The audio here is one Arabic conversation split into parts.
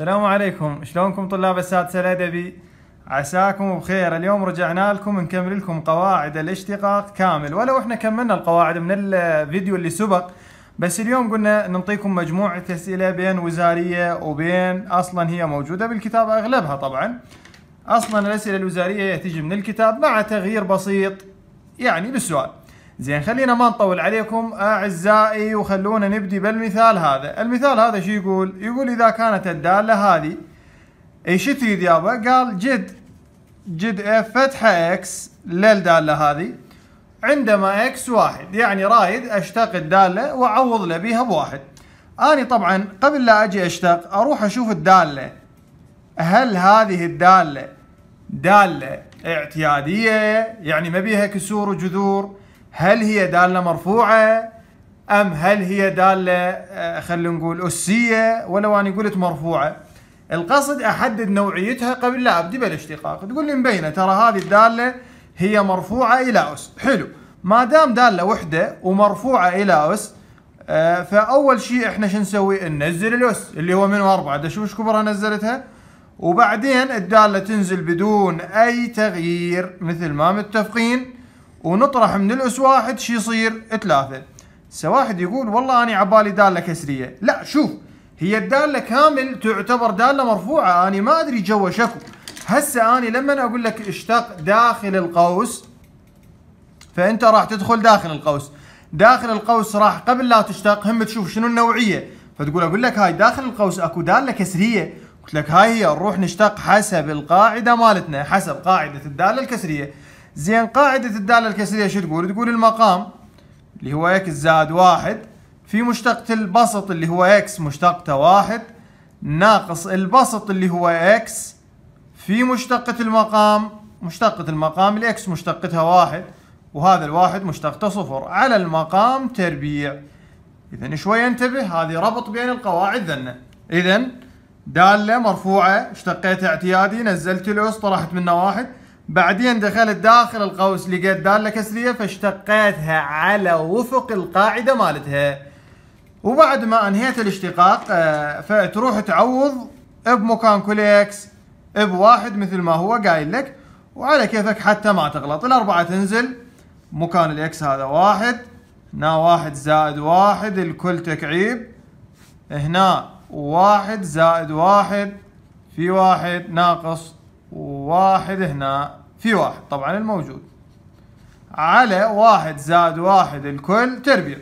السلام عليكم شلونكم طلاب السادسة الأدبي عساكم بخير اليوم رجعنا لكم نكمل لكم قواعد الاشتقاق كامل ولو احنا كملنا القواعد من الفيديو اللي سبق بس اليوم قلنا نعطيكم مجموعة أسئلة بين وزارية وبين أصلا هي موجودة بالكتاب أغلبها طبعا أصلا الأسئلة الوزارية هي تجي من الكتاب مع تغيير بسيط يعني بالسؤال زين خلينا ما نطول عليكم اعزائي وخلونا نبدي بالمثال هذا المثال هذا شو يقول يقول اذا كانت الداله هذه اي شو تريد يابا قال جد جد اف إيه، فتحه اكس للداله هذه عندما اكس واحد يعني رايد اشتق الداله واعوض له بها بواحد اني طبعا قبل لا اجي اشتق اروح اشوف الداله هل هذه الداله داله اعتياديه يعني ما بيها كسور وجذور هل هي داله مرفوعه ام هل هي داله آه، خلينا نقول اسيه ولو انا قلت مرفوعه القصد احدد نوعيتها قبل لا ابدي بالاشتقاق تقول لي مبينه ترى هذه الداله هي مرفوعه الى اس حلو ما دام داله وحده ومرفوعه الى اس آه، فاول شيء احنا شو نسوي؟ ننزل الاس اللي هو منه اربعه اشوف ايش كبرها نزلتها وبعدين الداله تنزل بدون اي تغيير مثل ما متفقين ونطرح من الاس واحد شو يصير ثلاثة هسه واحد يقول والله انا عبالي داله كسريه لا شوف هي الداله كامل تعتبر داله مرفوعه انا ما ادري جوا شكو هسه انا لما اقول لك اشتق داخل القوس فانت راح تدخل داخل القوس داخل القوس راح قبل لا تشتق هم تشوف شنو النوعيه فتقول اقول لك هاي داخل القوس اكو داله كسريه قلت لك هاي هي نروح نشتق حسب القاعده مالتنا حسب قاعده الداله الكسريه زين قاعدة الدالة الكسرية شو تقول؟ تقول المقام اللي هو اكس زائد واحد في مشتقة البسط اللي هو اكس مشتقته واحد ناقص البسط اللي هو اكس في مشتقة المقام مشتقة المقام الاكس مشتقتها واحد وهذا الواحد مشتقته صفر على المقام تربيع اذا شوي انتبه هذه ربط بين القواعد ذنه اذا دالة مرفوعة اشتقيتها اعتيادي نزلت الأس طرحت منه واحد بعدين دخلت داخل القوس لقيت دالة كسرية فاشتقيتها على وفق القاعدة مالتها وبعد ما انهيت الاشتقاق آه، فتروح تعوض بمكان كل اكس بواحد مثل ما هو قايل لك وعلى كيفك حتى ما تغلط الاربعة تنزل مكان الاكس هذا واحد هنا واحد زائد واحد الكل تكعيب هنا واحد زائد واحد في واحد ناقص واحد هنا في واحد طبعا الموجود على واحد زائد واحد الكل تربيع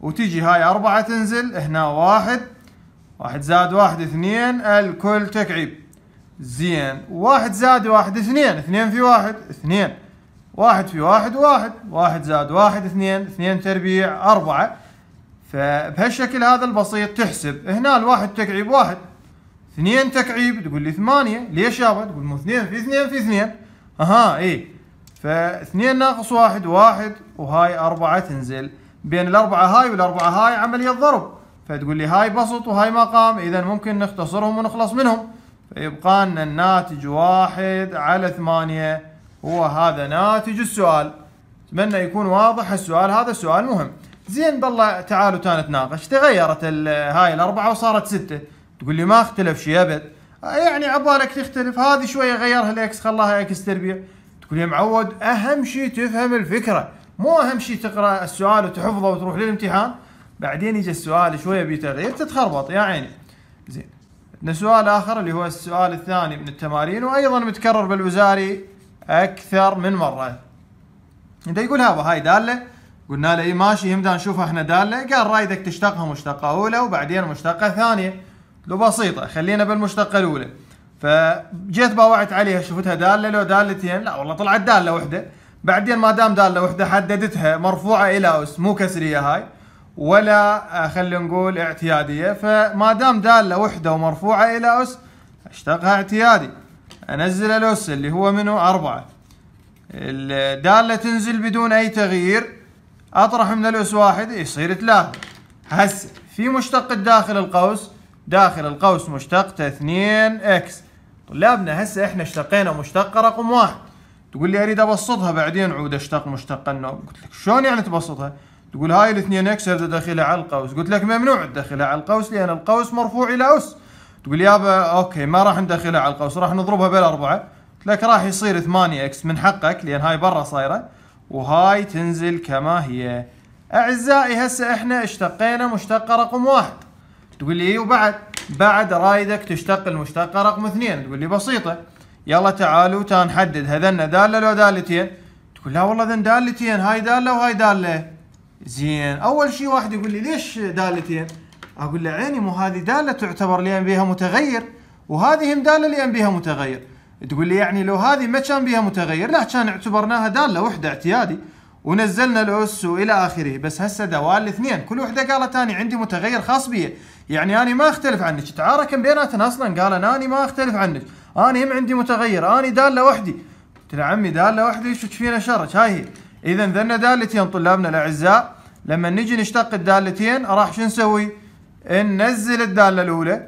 وتجي هاي أربعة تنزل هنا واحد واحد زائد واحد اثنين الكل تكعيب زين واحد زائد واحد اثنين اثنين في واحد اثنين واحد في واحد واحد واحد زائد واحد اثنين اثنين تربيع أربعة فبهالشكل هذا البسيط تحسب هنا الواحد تكعيب واحد اثنين تكعيب تقول لي ثمانية ليش يابا تقول مو اثنين في اثنين في اثنين اها اي فاثنين ناقص واحد واحد وهاي أربعة تنزل بين الأربعة هاي والأربعة هاي عملية ضرب فتقول لي هاي بسط وهاي مقام إذا ممكن نختصرهم ونخلص منهم فيبقى لنا الناتج واحد على ثمانية هو هذا ناتج السؤال أتمنى يكون واضح السؤال هذا السؤال مهم زين بالله تعالوا تناقش تغيرت هاي الأربعة وصارت ستة تقول لي ما اختلف شيء ابد آه، يعني عبالك تختلف هذه شويه غيرها الاكس خلاها اكس تربيع تقول يا معود اهم شيء تفهم الفكره مو اهم شيء تقرا السؤال وتحفظه وتروح للامتحان بعدين يجي السؤال شويه بتغيير تتخربط يا عيني زين عندنا سؤال اخر اللي هو السؤال الثاني من التمارين وايضا متكرر بالوزاري اكثر من مره انت يقول هذا هاي داله قلنا له اي ماشي يمدى نشوفها احنا داله قال رايدك تشتقها مشتقه اولى وبعدين مشتقه ثانيه لو بسيطه خلينا بالمشتقه الاولى فجيت باوعت عليها شفتها داله لو دالتين لا والله طلعت داله وحده بعدين ما دام داله وحده حددتها مرفوعه الى اس مو كسريه هاي ولا آه، خلينا نقول اعتياديه فما دام داله وحده ومرفوعه الى اس اشتقها اعتيادي انزل الاس اللي هو منه اربعه الداله تنزل بدون اي تغيير اطرح من الاس واحد يصير ثلاثه هسه في مشتق داخل القوس داخل القوس مشتق 2 اكس طلابنا هسه احنا اشتقينا مشتقة رقم واحد تقول لي اريد ابسطها بعدين عود اشتق مشتقة النوم قلت لك شلون يعني تبسطها؟ تقول هاي الاثنين اكس هذا داخلها على القوس قلت لك ممنوع تدخلها على القوس لان القوس مرفوع الى اس تقول يابا اوكي ما راح ندخلها على القوس راح نضربها بالاربعه قلت لك راح يصير 8 اكس من حقك لان هاي برا صايره وهاي تنزل كما هي اعزائي هسه احنا اشتقينا مشتقه رقم واحد تقول لي اي وبعد بعد رايدك تشتق المشتقة رقم اثنين تقول لي بسيطة يلا تعالوا تنحدد هذن دالة لو دالتين تقول لا والله ذن دالتين هاي دالة وهاي دالة زين اول شيء واحد يقول لي ليش دالتين اقول له عيني مو هذه دالة تعتبر لان بها متغير وهذه هم دالة لان بها متغير تقول لي يعني لو هذه ما كان بها متغير لا كان اعتبرناها دالة وحدة اعتيادي ونزلنا الاس والى اخره بس هسه دوال الاثنين كل وحده قالت ثاني عندي متغير خاص بي يعني أنا ما أختلف عنك تعارك بيناتنا أصلا قال أنا ما أختلف عنك أنا هم عندي متغير أنا دالة وحدي قلت له عمي دالة وحدي شو فينا شرك هاي هي إذا ذن دالتين طلابنا الأعزاء لما نجي نشتق الدالتين راح شو نسوي؟ ننزل الدالة الأولى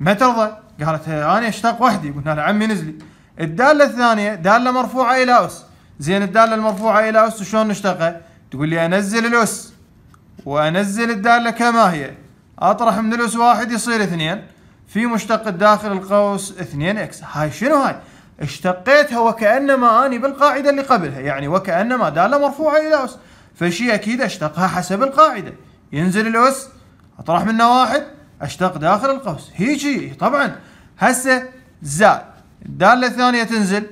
ما ترضى قالت أنا أشتق وحدي قلنا لها عمي نزلي الدالة الثانية دالة مرفوعة إلى أس زين الدالة المرفوعة إلى أس شلون نشتقها؟ تقول لي أنزل الأس وأنزل الدالة كما هي اطرح من الاس واحد يصير اثنين في مشتق داخل القوس 2 اكس هاي شنو هاي؟ اشتقيتها وكانما اني بالقاعده اللي قبلها يعني وكانما داله مرفوعه الى اس فشي اكيد اشتقها حسب القاعده ينزل الاس اطرح منه واحد اشتق داخل القوس هيجي طبعا هسه زائد الداله الثانيه تنزل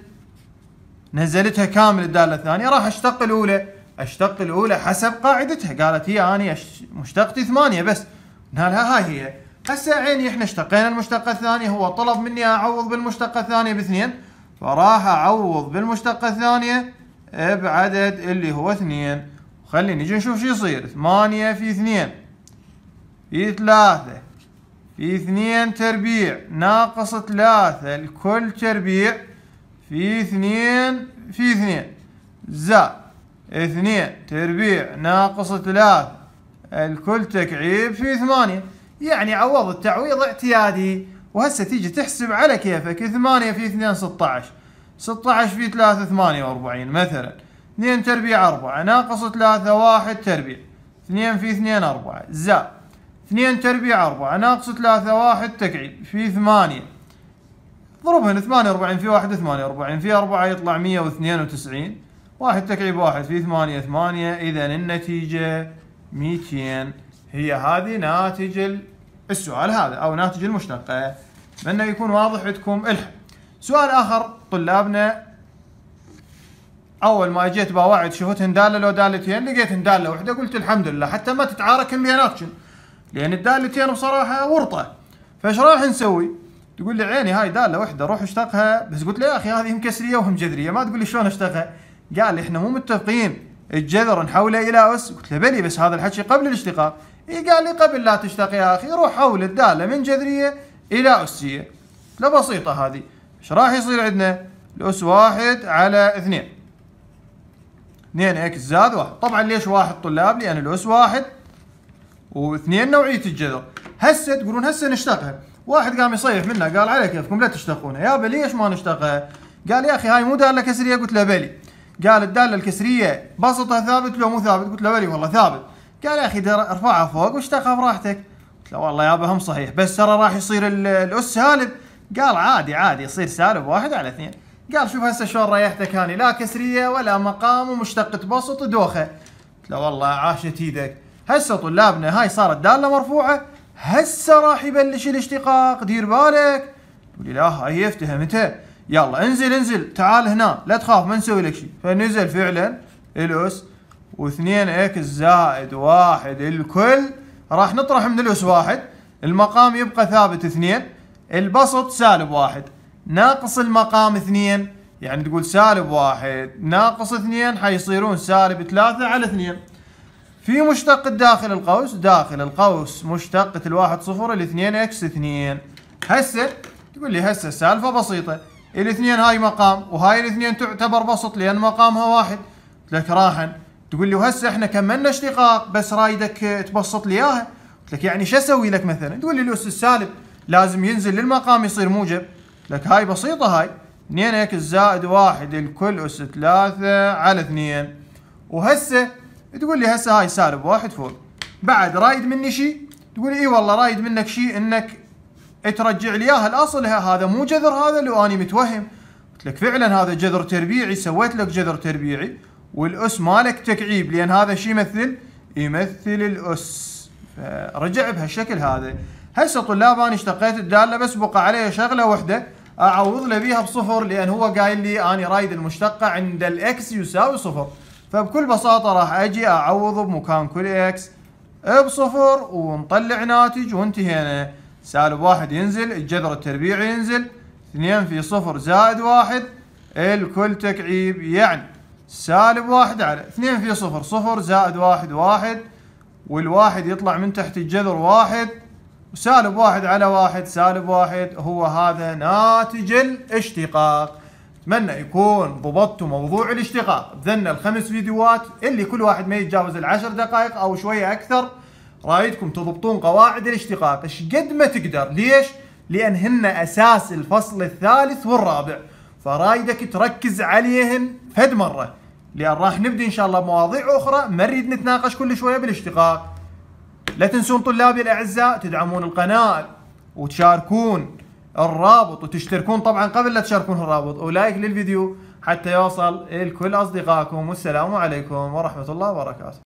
نزلتها كامل الداله الثانيه راح اشتق الاولى اشتق الاولى حسب قاعدتها قالت هي اني مشتقتي ثمانيه بس قلنا هاي هي هسه عيني احنا اشتقينا المشتق الثاني هو طلب مني اعوض بالمشتق الثانيه باثنين فراح اعوض بالمشتق الثانيه بعدد اللي هو اثنين خلينا نجي نشوف شو يصير ثمانية في اثنين في ثلاثة في اثنين تربيع ناقص ثلاثة الكل تربيع في اثنين في اثنين زائد اثنين تربيع ناقص ثلاثة الكل تكعيب في ثمانية يعني عوض التعويض اعتيادي وهسه تيجي تحسب على كيفك ثمانية في اثنين ستة عشر ستة عشر في ثلاثة ثمانية واربعين مثلا اثنين تربيع أربعة ناقص ثلاثة واحد تربيع اثنين في اثنين أربعة زائد اثنين تربيع أربعة ناقص ثلاثة واحد تكعيب في ثمانية ضربهن ثمانية واربعين في واحد ثمانية واربعين في أربعة يطلع مية واثنين وتسعين واحد تكعيب واحد في ثمانية ثمانية إذا النتيجة 200 هي هذه ناتج السؤال هذا او ناتج المشتقه اتمنى يكون واضح عندكم الحين سؤال اخر طلابنا اول ما جيت بوعد شفت داله لو دالتين لقيت داله واحده قلت الحمد لله حتى ما تتعارك بيناتكم لان الدالتين بصراحه ورطه فايش راح نسوي؟ تقول لي عيني هاي داله واحده روح اشتقها بس قلت له يا اخي هذه هم كسريه وهم جذريه ما تقول لي شلون اشتقها؟ قال لي احنا مو متفقين الجذر نحوله الى اس قلت له بلي بس هذا الحكي قبل الاشتقاق اي قال لي قبل لا تشتق يا اخي روح حول الداله من جذريه الى اسيه لا بسيطه هذه ايش راح يصير عندنا الاس واحد على اثنين 2 اكس زائد واحد طبعا ليش واحد طلاب لان الاس واحد واثنين نوعيه الجذر هسه تقولون هسه نشتقها واحد قام يصيح منا قال على كيفكم لا تشتقونها يا بلي ليش ما نشتقها قال يا اخي هاي مو داله كسريه قلت له بلي قال الداله الكسريه بسطها ثابت لو مو ثابت قلت له ولي والله ثابت قال يا اخي ارفعها فوق واشتقها براحتك قلت له والله يابا هم صحيح بس ترى راح يصير الاس سالب قال عادي عادي يصير سالب واحد على اثنين قال شوف هسه شلون ريحتك هاني لا كسريه ولا مقام ومشتقه بسط ودوخه قلت له والله عاشت ايدك هسه طلابنا هاي صارت داله مرفوعه هسه راح يبلش الاشتقاق دير بالك قولي لي آه، لا هاي افتهمتها يلا انزل انزل تعال هنا لا تخاف ما نسوي لك شيء فنزل فعلا الاس واثنين اكس زائد واحد الكل راح نطرح من الاس واحد المقام يبقى ثابت اثنين البسط سالب واحد ناقص المقام اثنين يعني تقول سالب واحد ناقص اثنين حيصيرون سالب ثلاثة على اثنين في مشتق داخل القوس داخل القوس مشتقة الواحد صفر الاثنين اكس اثنين هسه تقول لي هسه السالفة بسيطة الاثنين هاي مقام وهاي الاثنين تعتبر بسط لان مقامها واحد قلت لك راحن تقول لي وهسه احنا كملنا اشتقاق بس رايدك تبسط لي اياها قلت لك يعني شو اسوي لك مثلا تقول لي الاس السالب لازم ينزل للمقام يصير موجب لك هاي بسيطه هاي 2 اكس زائد 1 الكل اس 3 على 2 وهسه تقول لي هسه هاي سالب واحد فوق بعد رايد مني شيء تقول اي والله رايد منك شيء انك إيه ترجع لي اياها لاصلها هذا مو جذر هذا لو اني متوهم قلت لك فعلا هذا جذر تربيعي سويت لك جذر تربيعي والاس مالك تكعيب لان هذا شو يمثل؟ يمثل الاس فرجع بهالشكل هذا هسه طلاب انا اشتقيت الداله بس بقى عليها شغله واحده اعوض له بيها بصفر لان هو قايل لي اني رايد المشتقه عند الاكس يساوي صفر فبكل بساطه راح اجي اعوض بمكان كل اكس بصفر ونطلع ناتج وانتهينا سالب واحد ينزل الجذر التربيعي ينزل اثنين في صفر زائد واحد الكل تكعيب يعني سالب واحد على اثنين في صفر صفر زائد واحد واحد والواحد يطلع من تحت الجذر واحد وسالب واحد على واحد سالب واحد هو هذا ناتج الاشتقاق اتمنى يكون ضبطتوا موضوع الاشتقاق ذن الخمس فيديوهات اللي كل واحد ما يتجاوز العشر دقائق او شوية اكثر رايدكم تضبطون قواعد الاشتقاق ايش قد ما تقدر ليش لانهن اساس الفصل الثالث والرابع فرايدك تركز عليهن فد مره لان راح نبدي ان شاء الله مواضيع اخرى ما نريد نتناقش كل شويه بالاشتقاق لا تنسون طلابي الاعزاء تدعمون القناه وتشاركون الرابط وتشتركون طبعا قبل لا تشاركون الرابط ولايك للفيديو حتى يوصل لكل اصدقائكم والسلام عليكم ورحمه الله وبركاته